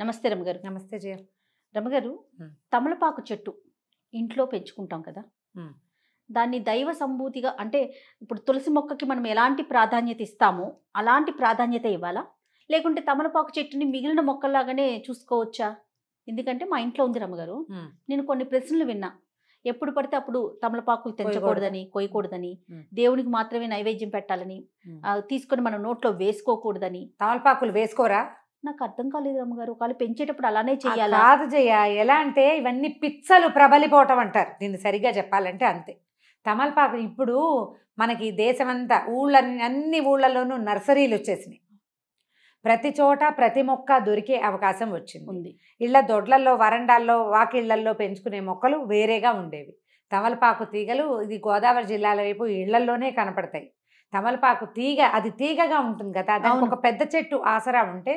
నమస్తే రమగారు నమస్తే జయ రమగారు తమలపాకు చెట్టు ఇంట్లో పెంచుకుంటాం కదా దాన్ని దైవ సంభూతిగా అంటే ఇప్పుడు తులసి మొక్కకి మనం ఎలాంటి ప్రాధాన్యత ఇస్తామో అలాంటి ప్రాధాన్యత ఇవ్వాలా లేకుంటే తమలపాకు చెట్టుని మిగిలిన మొక్కలాగానే చూసుకోవచ్చా ఎందుకంటే మా ఇంట్లో ఉంది రమగారు నేను కొన్ని ప్రశ్నలు విన్నా ఎప్పుడు పడితే అప్పుడు తమలపాకులు తెంచకూడదని కొయ్యకూడదని దేవునికి మాత్రమే నైవేద్యం పెట్టాలని తీసుకొని మనం నోట్లో వేసుకోకూడదని తమలపాకులు వేసుకోరా నాకు అర్థం కాలేదు అమ్మగారు ఒకవేళ పెంచేటప్పుడు అలానే చేయాలి కాదు జయ ఎలా అంటే ఇవన్నీ పిచ్చలు ప్రబలిపోవటం అంటారు దీన్ని సరిగ్గా చెప్పాలంటే అంతే తమలపాకు ఇప్పుడు మనకి దేశమంతా ఊళ్ళ అన్ని ఊళ్ళలోనూ నర్సరీలు వచ్చేసినాయి ప్రతి చోట ప్రతి మొక్క దొరికే అవకాశం వచ్చింది ఉంది ఇళ్ళ దొడ్లల్లో వరండాల్లో వాకిళ్లల్లో పెంచుకునే మొక్కలు వేరేగా ఉండేవి తమలపాకు తీగలు ఇది గోదావరి జిల్లాల వైపు ఇళ్లల్లోనే కనపడతాయి తమలపాకు తీగ అది తీగగా ఉంటుంది కదా ఒక పెద్ద చెట్టు ఆసరా ఉంటే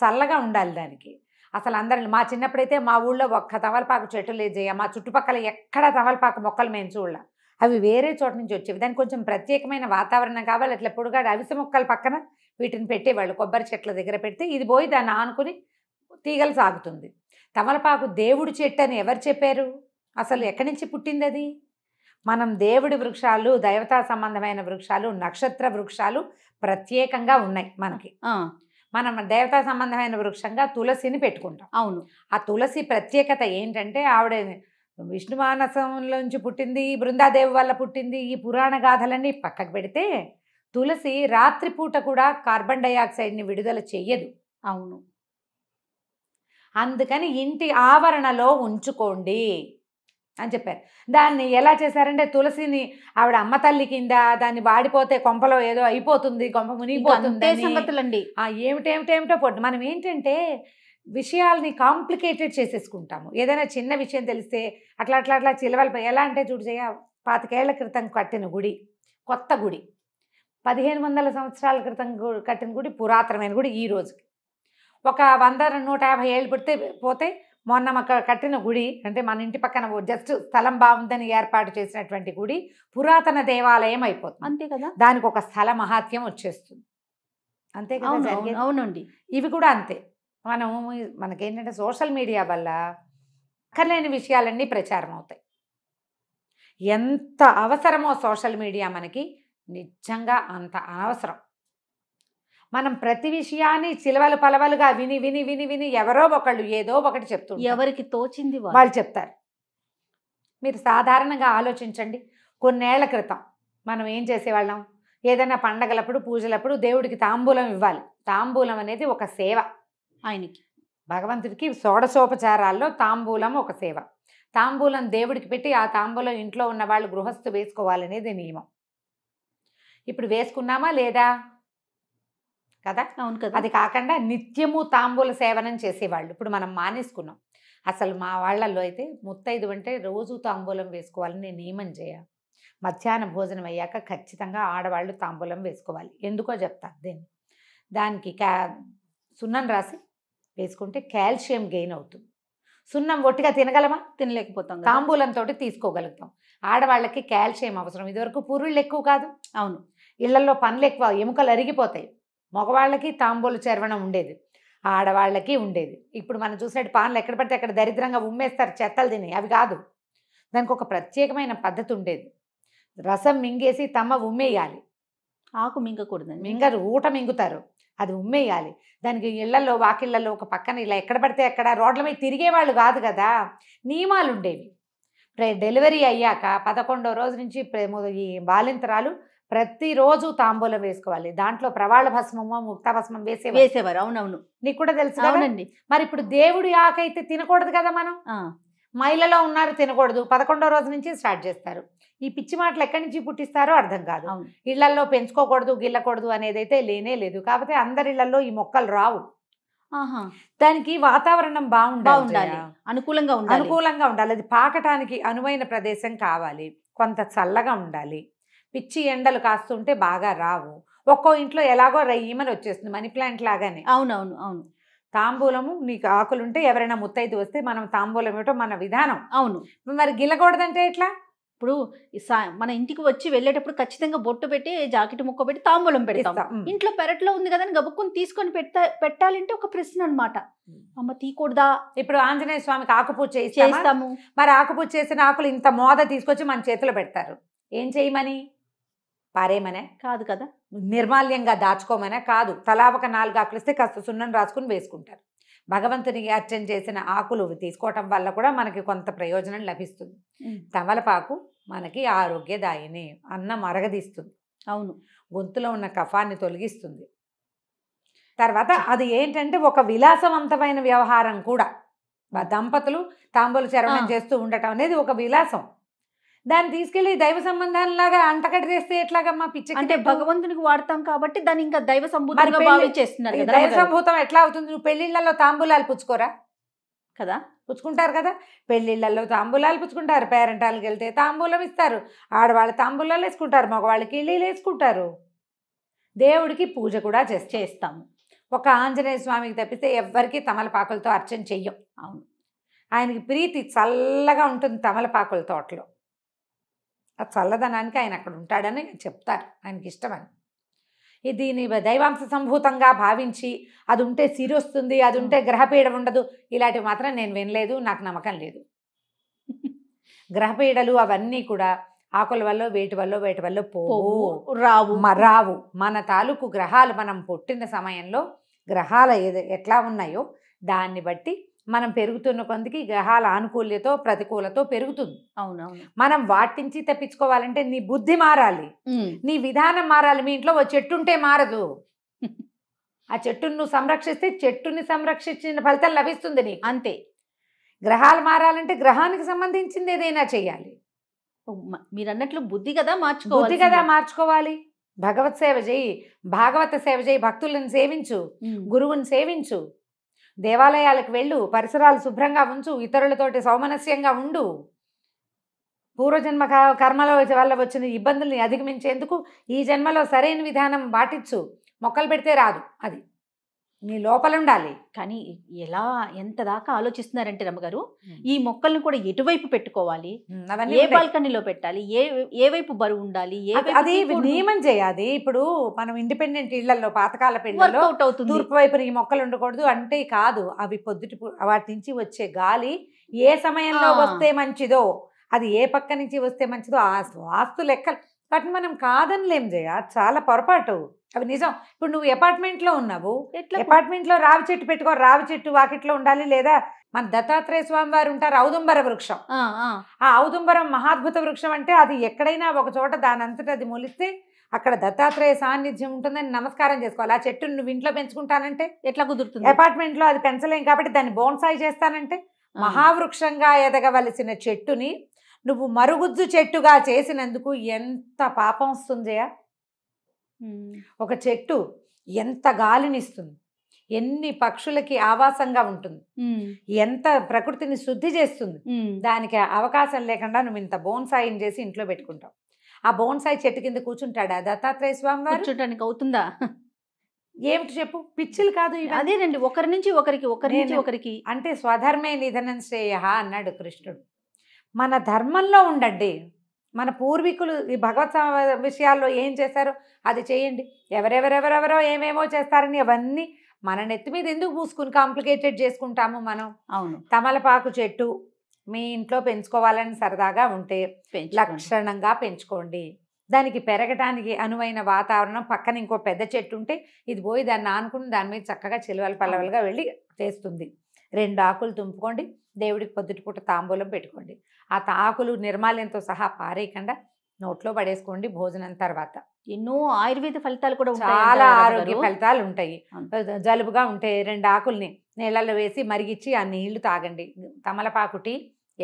చల్లగా ఉండాలి దానికి అసలు అందరిని మా చిన్నప్పుడైతే మా ఊళ్ళో ఒక్క తమలపాకు చెట్టు లేజయ్య మా చుట్టుపక్కల ఎక్కడ తమలపాకు మొక్కలు మేము చూడాల అవి వేరే చోట నుంచి వచ్చేవి దానికి కొంచెం ప్రత్యేకమైన వాతావరణం కావాలి అట్లా పొడుగాడు అవిసె మొక్కల పక్కన వీటిని పెట్టేవాళ్ళు కొబ్బరి చెట్ల దగ్గర పెడితే ఇది పోయి దాన్ని ఆనుకుని తీగలు సాగుతుంది తమలపాకు దేవుడి చెట్టు అని ఎవరు చెప్పారు అసలు ఎక్కడి నుంచి పుట్టింది అది మనం దేవుడి వృక్షాలు దైవతా సంబంధమైన వృక్షాలు నక్షత్ర వృక్షాలు ప్రత్యేకంగా ఉన్నాయి మనకి మనం దేవతా సంబంధమైన వృక్షంగా తులసిని పెట్టుకుంటాం అవును ఆ తులసి ప్రత్యేకత ఏంటంటే ఆవిడ విష్ణు మానసంలోంచి పుట్టింది బృందాదేవి వల్ల పుట్టింది ఈ పురాణ గాథలన్నీ పక్కకు పెడితే తులసి రాత్రిపూట కూడా కార్బన్ డైఆక్సైడ్ని విడుదల చెయ్యదు అవును అందుకని ఇంటి ఆవరణలో ఉంచుకోండి అని చెప్పారు దాన్ని ఎలా చేశారంటే తులసిని ఆవిడ అమ్మ తల్లి కింద దాన్ని వాడిపోతే కొంపలో ఏదో అయిపోతుంది కొంప మునిగిపోతుంది ఏమిటేమిటేమిటో పోటీ మనం ఏంటంటే విషయాల్ని కాంప్లికేటెడ్ చేసేసుకుంటాము ఏదైనా చిన్న విషయం తెలిస్తే అట్లా అట్లా అట్లా చిలవలిపోయి ఎలా అంటే చూడు చేయ పాతికేళ్ల క్రితం కట్టిన గుడి కొత్త గుడి పదిహేను వందల సంవత్సరాల క్రితం కట్టిన గుడి పురాతనమైన గుడి ఈ రోజుకి ఒక వంద నూట యాభై ఏళ్ళు పెడితే పోతే మొన్న మాకు కట్టిన గుడి అంటే మన ఇంటి పక్కన జస్ట్ స్థలం బాగుందని ఏర్పాటు చేసినటువంటి గుడి పురాతన దేవాలయం అయిపోతుంది అంతే కదా దానికి ఒక స్థల మహాత్యం వచ్చేస్తుంది అంతే కదా అవునండి ఇవి కూడా అంతే మనం మనకేంటంటే సోషల్ మీడియా వల్ల అక్కర్లేని విషయాలన్నీ ప్రచారం అవుతాయి ఎంత అవసరమో సోషల్ మీడియా మనకి నిజంగా అంత అనవసరం మనం ప్రతి విషయాన్ని చిలవలు పలవలుగా విని విని విని విని ఎవరో ఒకళ్ళు ఏదో ఒకటి చెప్తుంటారు ఎవరికి తోచింది వాళ్ళు చెప్తారు మీరు సాధారణంగా ఆలోచించండి కొన్నేళ్ల క్రితం మనం ఏం చేసేవాళ్ళం ఏదైనా పండగలప్పుడు పూజలప్పుడు దేవుడికి తాంబూలం ఇవ్వాలి తాంబూలం అనేది ఒక సేవ ఆయనకి భగవంతుడికి షోడశోపచారాల్లో తాంబూలం ఒక సేవ తాంబూలం దేవుడికి పెట్టి ఆ తాంబూలం ఇంట్లో ఉన్న వాళ్ళు గృహస్థు వేసుకోవాలనేది నియమం ఇప్పుడు వేసుకున్నామా లేదా కదా అవును కదా అది కాకుండా నిత్యము తాంబూల సేవనం చేసేవాళ్ళు ఇప్పుడు మనం మానేసుకున్నాం అసలు మా వాళ్ళల్లో అయితే ముత్తైదు అంటే రోజు తాంబూలం వేసుకోవాలని నేను నియమం చేయ మధ్యాహ్న భోజనం అయ్యాక ఖచ్చితంగా ఆడవాళ్ళు తాంబూలం వేసుకోవాలి ఎందుకో చెప్తాను దేన్ని దానికి క్యా సున్నం రాసి వేసుకుంటే కాల్షియం గెయిన్ అవుతుంది సున్నం ఒట్టిగా తినగలమా తినలేకపోతాం తాంబూలంతో తీసుకోగలుగుతాం ఆడవాళ్ళకి కాల్షియం అవసరం ఇదివరకు పురుళ్ళు ఎక్కువ కాదు అవును ఇళ్లలో పనులు ఎక్కువ ఎముకలు అరిగిపోతాయి మగవాళ్ళకి తాంబూలు చర్వణం ఉండేది ఆడవాళ్ళకి ఉండేది ఇప్పుడు మనం చూసినట్టు పాన్లు ఎక్కడ పడితే అక్కడ దరిద్రంగా ఉమ్మేస్తారు చెత్తలు తిని అవి కాదు దానికి ఒక ప్రత్యేకమైన పద్ధతి ఉండేది రసం మింగేసి తమ్మ ఉమ్మేయాలి ఆకు మింగకూడదు మింగరు ఊట మింగుతారు అది ఉమ్మేయాలి దానికి ఇళ్లలో వాకిళ్లలో ఒక పక్కన ఇలా ఎక్కడ పడితే ఎక్కడ రోడ్ల మీద తిరిగేవాళ్ళు కాదు కదా నియమాలు ఉండేవి డెలివరీ అయ్యాక పదకొండో రోజు నుంచి ఈ బాలింతరాలు ప్రతిరోజు తాంబూలం వేసుకోవాలి దాంట్లో ప్రవాళ భస్మము ముక్త భస్మం వేసే వేసేవారు అవునవును నీకు కూడా తెలుసు అవునండి మరి ఇప్పుడు దేవుడి ఆకైతే తినకూడదు కదా మనం మహిళలో ఉన్నారు తినకూడదు పదకొండో రోజు నుంచి స్టార్ట్ చేస్తారు ఈ పిచ్చి మాటలు ఎక్కడి నుంచి పుట్టిస్తారో అర్థం కాదు ఇళ్లలో పెంచుకోకూడదు గిల్లకూడదు అనేది అయితే లేనే లేదు కాకపోతే అందరి ఇళ్లలో ఈ మొక్కలు రావు దానికి వాతావరణం బాగుండాలి అనుకూలంగా ఉండాలి అనుకూలంగా ఉండాలి అది పాకటానికి అనువైన ప్రదేశం కావాలి కొంత చల్లగా ఉండాలి పిచ్చి ఎండలు కాస్తుంటే బాగా రావు ఒక్కో ఇంట్లో ఎలాగో రయ్యమని వచ్చేస్తుంది మనీ ప్లాంట్ లాగానే అవునవును అవును తాంబూలము నీకు ఆకులుంటే ఎవరైనా ముత్తైదు వస్తే మనం తాంబూలం ఏమిటో మన విధానం అవును మరి గిల్లకూడదంటే ఎట్లా ఇప్పుడు మన ఇంటికి వచ్చి వెళ్ళేటప్పుడు ఖచ్చితంగా బొట్టు పెట్టి జాకెట్ ముక్క పెట్టి తాంబూలం పెడతాం ఇంట్లో పెరట్లో ఉంది కదా అని గబుక్కుని తీసుకొని పెట్టా పెట్టాలంటే ఒక ప్రశ్న అన్నమాట అమ్మ తీకూడదా ఇప్పుడు ఆంజనేయ స్వామికి ఆకుపూజ చేస్తాము మరి ఆకుపూజ చేసిన ఆకులు ఇంత మోద తీసుకొచ్చి మన చేతిలో పెడతారు ఏం చేయమని పారేమనే కాదు కదా నిర్మాల్యంగా దాచుకోమనే కాదు తలావక నాలుగు ఇస్తే కాస్త సున్నం రాసుకుని వేసుకుంటారు భగవంతునికి అర్చన చేసిన ఆకులు తీసుకోవటం వల్ల కూడా మనకి కొంత ప్రయోజనం లభిస్తుంది తమలపాకు మనకి ఆరోగ్యదాయిని అన్నం అరగదీస్తుంది అవును గొంతులో ఉన్న కఫాన్ని తొలగిస్తుంది తర్వాత అది ఏంటంటే ఒక విలాసవంతమైన వ్యవహారం కూడా దంపతులు తాంబూలు చరవణం చేస్తూ ఉండటం అనేది ఒక విలాసం దాన్ని తీసుకెళ్లి దైవ లాగా అంటకట్ చేస్తే ఎట్లాగమ్మా పిచ్చి అంటే భగవంతునికి వాడతాం కాబట్టి దాన్ని ఇంకా దైవ సంభూతంగా చేస్తున్నారు దైవ సంభూతం ఎట్లా అవుతుంది నువ్వు పెళ్లిళ్లలో తాంబూలాలు పుచ్చుకోరా కదా పుచ్చుకుంటారు కదా పెళ్ళిళ్ళల్లో తాంబూలాలు పుచ్చుకుంటారు పేరెంటాలకు వెళ్తే తాంబూలం ఇస్తారు ఆడవాళ్ళు తాంబూలాలు వేసుకుంటారు మగవాళ్ళకి ఇల్లీలు వేసుకుంటారు దేవుడికి పూజ కూడా చేస్తాము ఒక ఆంజనేయ స్వామికి తప్పిస్తే ఎవ్వరికీ తమలపాకులతో అర్చన చెయ్యం అవును ఆయనకి ప్రీతి చల్లగా ఉంటుంది తమలపాకుల తోటలో ఆ చల్లదనానికి ఆయన అక్కడ ఉంటాడని చెప్తారు ఆయనకి ఇష్టమని దీని దైవాంశ సంభూతంగా భావించి అది ఉంటే సిరి వస్తుంది అది ఉంటే గ్రహపీడ ఉండదు ఇలాంటివి మాత్రం నేను వినలేదు నాకు నమ్మకం లేదు గ్రహపీడలు అవన్నీ కూడా ఆకుల వల్ల వేటి వల్ల వేటి వల్ల పోవు రావు రావు మన తాలూకు గ్రహాలు మనం పుట్టిన సమయంలో గ్రహాలు ఎట్లా ఉన్నాయో దాన్ని బట్టి మనం పెరుగుతున్న కొందికి గ్రహాల ఆనుకూల్యతో ప్రతికూలతో పెరుగుతుంది అవునవును మనం వాటి నుంచి నీ బుద్ధి మారాలి నీ విధానం మారాలి మీ ఇంట్లో ఓ చెట్టు ఉంటే మారదు ఆ చెట్టును నువ్వు సంరక్షిస్తే చెట్టుని సంరక్షించిన ఫలితం లభిస్తుంది నీకు అంతే గ్రహాలు మారాలంటే గ్రహానికి సంబంధించింది ఏదైనా చేయాలి మీరు అన్నట్లు బుద్ధి కదా మార్చుకో బుద్ధి కదా మార్చుకోవాలి భగవత్ సేవ చేయి భాగవత సేవ చేయి భక్తులను సేవించు గురువుని సేవించు దేవాలయాలకు వెళ్ళు పరిసరాలు శుభ్రంగా ఉంచు ఇతరులతోటి సౌమనస్యంగా ఉండు పూర్వజన్మ కర్మల వల్ల వచ్చిన ఇబ్బందుల్ని అధిగమించేందుకు ఈ జన్మలో సరైన విధానం పాటించు మొక్కలు పెడితే రాదు అది నీ లోపల ఉండాలి కానీ ఎలా ఎంత దాకా ఆలోచిస్తున్నారంటే రమ్మగారు ఈ మొక్కల్ని కూడా ఎటువైపు పెట్టుకోవాలి ఏ బాల్కనీలో పెట్టాలి ఏ ఏ వైపు బరువు ఉండాలి ఏ అది నియమం చేయాలి ఇప్పుడు మనం ఇండిపెండెంట్ ఇళ్లలో పాతకాల పెళ్లిలో తూర్పు వైపు ఈ మొక్కలు ఉండకూడదు అంటే కాదు అవి పొద్దుటి వాటి నుంచి వచ్చే గాలి ఏ సమయంలో వస్తే మంచిదో అది ఏ పక్క నుంచి వస్తే మంచిదో ఆ వాస్తు లెక్కలు బట్ మనం లేం జయ చాలా పొరపాటు అవి నిజం ఇప్పుడు నువ్వు అపార్ట్మెంట్ లో ఉన్నావు అపార్ట్మెంట్ లో రావి చెట్టు పెట్టుకో రావి చెట్టు వాకిట్లో ఉండాలి లేదా మన దత్తాత్రేయ స్వామి వారు ఉంటారు ఔదుంబర వృక్షం ఆ ఔదుంబరం మహాద్భుత వృక్షం అంటే అది ఎక్కడైనా ఒక చోట దాని అంతటా అది మొలిస్తే అక్కడ దత్తాత్రేయ సాన్నిధ్యం ఉంటుందని నమస్కారం చేసుకోవాలి ఆ చెట్టు నువ్వు ఇంట్లో పెంచుకుంటానంటే ఎట్లా కుదురుతుంది అపార్ట్మెంట్ లో అది పెంచలేం కాబట్టి దాన్ని బోన్సాయి చేస్తానంటే మహావృక్షంగా ఎదగవలసిన చెట్టుని నువ్వు మరుగుజ్జు చెట్టుగా చేసినందుకు ఎంత పాపం వస్తుందయ్యా ఒక చెట్టు ఎంత గాలినిస్తుంది ఎన్ని పక్షులకి ఆవాసంగా ఉంటుంది ఎంత ప్రకృతిని శుద్ధి చేస్తుంది దానికి అవకాశం లేకుండా నువ్వు ఇంత బోన్సాయిని చేసి ఇంట్లో పెట్టుకుంటావు ఆ బోన్సాయి చెట్టు కింద కూర్చుంటాడా దత్తాత్రేయ స్వామి వారు చూడటానికి అవుతుందా ఏమిటి చెప్పు పిచ్చిలు కాదు అదేనండి ఒకరి నుంచి ఒకరికి ఒకరి నుంచి ఒకరికి అంటే స్వధర్మే నిధనం శ్రేయ అన్నాడు కృష్ణుడు మన ధర్మంలో ఉండండి మన పూర్వీకులు ఈ భగవత్ విషయాల్లో ఏం చేశారో అది చేయండి ఎవరెవరెవరెవరో ఏమేమో చేస్తారని అవన్నీ మన నెత్తి మీద ఎందుకు పూసుకుని కాంప్లికేటెడ్ చేసుకుంటాము మనం అవును తమలపాకు చెట్టు మీ ఇంట్లో పెంచుకోవాలని సరదాగా ఉంటే లక్షణంగా పెంచుకోండి దానికి పెరగటానికి అనువైన వాతావరణం పక్కన ఇంకో పెద్ద చెట్టు ఉంటే ఇది పోయి దాన్ని ఆనుకుని దాని మీద చక్కగా చిలువల పల్లవలుగా వెళ్ళి చేస్తుంది రెండు ఆకులు తుంపుకోండి దేవుడికి పొద్దుటిపూట తాంబూలం పెట్టుకోండి ఆ ఆకులు నిర్మాల్యంతో సహా పారేయకుండా నోట్లో పడేసుకోండి భోజనం తర్వాత ఎన్నో ఆయుర్వేద ఫలితాలు కూడా చాలా ఆరోగ్య ఫలితాలు ఉంటాయి జలుబుగా ఉంటాయి రెండు ఆకుల్ని నీళ్ళల్లో వేసి మరిగిచ్చి ఆ నీళ్లు తాగండి తమలపాకు టీ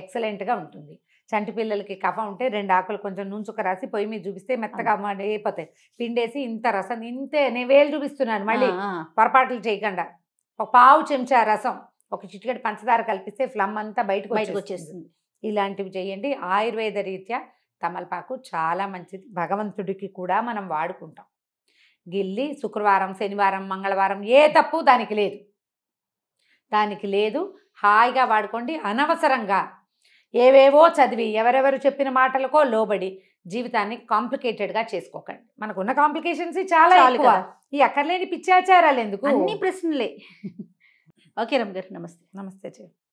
ఎక్సలెంట్గా ఉంటుంది చంటి పిల్లలకి కఫ ఉంటే రెండు ఆకులు కొంచెం నుంచుక రాసి పొయ్యి మీద చూపిస్తే మెత్తగా అయిపోతాయి పిండేసి ఇంత రసం ఇంతే నేను వేలు చూపిస్తున్నాను మళ్ళీ పొరపాట్లు చేయకుండా ఒక పావు చెంచా రసం ఒక చిటికెడు పంచదార కలిపిస్తే ఫ్లమ్ అంతా బయటకు బయటకు వచ్చేస్తుంది ఇలాంటివి చేయండి ఆయుర్వేద రీత్యా తమలపాకు చాలా మంచిది భగవంతుడికి కూడా మనం వాడుకుంటాం గిల్లి శుక్రవారం శనివారం మంగళవారం ఏ తప్పు దానికి లేదు దానికి లేదు హాయిగా వాడుకోండి అనవసరంగా ఏవేవో చదివి ఎవరెవరు చెప్పిన మాటలకో లోబడి జీవితాన్ని కాంప్లికేటెడ్గా చేసుకోకండి మనకున్న కాంప్లికేషన్స్ చాలా ఎక్కువ ఈ అక్కర్లేని పిచ్చాచారాలు ఎందుకు అన్ని ప్రశ్నలే अकिराम गी नमस्ते नमस्ते चाहिँ